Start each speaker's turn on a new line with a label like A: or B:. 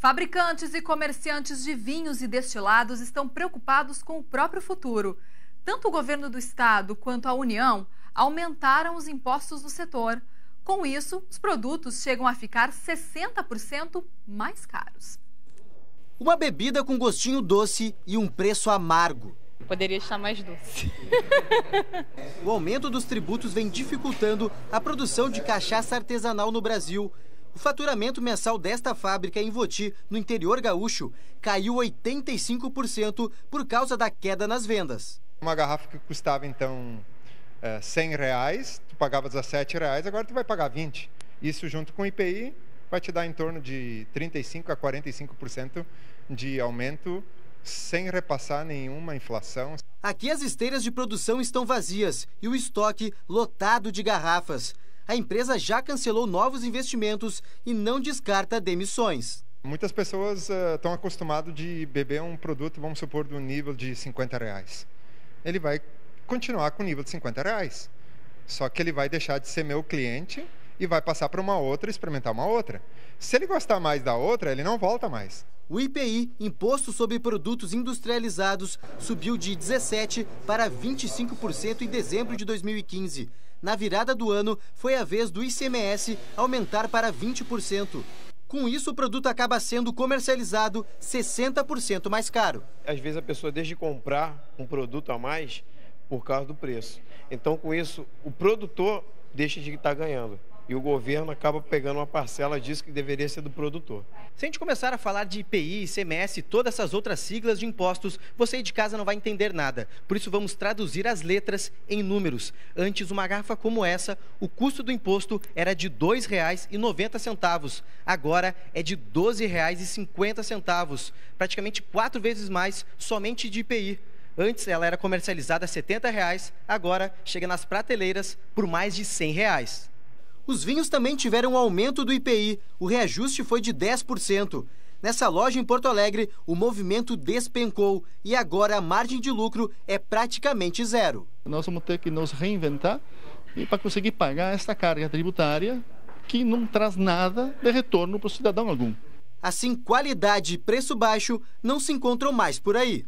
A: Fabricantes e comerciantes de vinhos e destilados estão preocupados com o próprio futuro. Tanto o governo do estado quanto a União aumentaram os impostos no setor. Com isso, os produtos chegam a ficar 60%
B: mais caros.
A: Uma bebida com gostinho doce e um preço amargo.
B: Poderia estar mais doce.
A: o aumento dos tributos vem dificultando a produção de cachaça artesanal no Brasil. O faturamento mensal desta fábrica em Voti, no interior gaúcho, caiu 85% por causa da
B: queda nas vendas. Uma garrafa que custava então 100 é, reais, tu pagava 17 reais, agora tu vai pagar 20. Isso junto com o IPI vai te dar em torno de 35 a 45% de aumento sem repassar nenhuma inflação.
A: Aqui as esteiras de produção estão vazias e o estoque lotado de garrafas a empresa já cancelou novos investimentos e não descarta demissões.
B: Muitas pessoas estão eh, uh, acostumadas de beber um produto, vamos supor, do nível de 50 reais. Ele vai continuar com o nível de 50 reais, só que ele vai deixar de ser meu cliente e vai passar para uma outra experimentar uma outra. Se ele gostar mais da outra, ele não volta mais. O IPI, Imposto sobre Produtos Industrializados,
A: subiu de 17% para 25% em dezembro de 2015. Na virada do ano, foi a vez do ICMS aumentar para 20%. Com isso, o produto acaba sendo comercializado 60% mais caro. Às vezes a pessoa deixa de comprar um produto a mais por causa do preço. Então, com isso, o produtor deixa de estar tá ganhando e o governo acaba pegando uma parcela disso que deveria ser do produtor. Se a gente começar a falar de IPI, ICMS e todas essas outras siglas de impostos, você aí de casa não vai entender nada. Por isso vamos traduzir as letras em números. Antes, uma garrafa como essa, o custo do imposto era de R$ 2,90. Agora é de R$ 12,50, praticamente quatro vezes mais somente de IPI. Antes ela era comercializada a R$ 70, reais, agora chega nas prateleiras por mais de R$ 100. Reais. Os vinhos também tiveram um aumento do IPI. O reajuste foi de 10%. Nessa loja em Porto Alegre, o movimento despencou e agora a margem de lucro é praticamente zero. Nós vamos ter que nos reinventar e para conseguir pagar essa carga tributária que não traz nada de retorno para o cidadão algum. Assim, qualidade e preço baixo não se encontram mais por aí.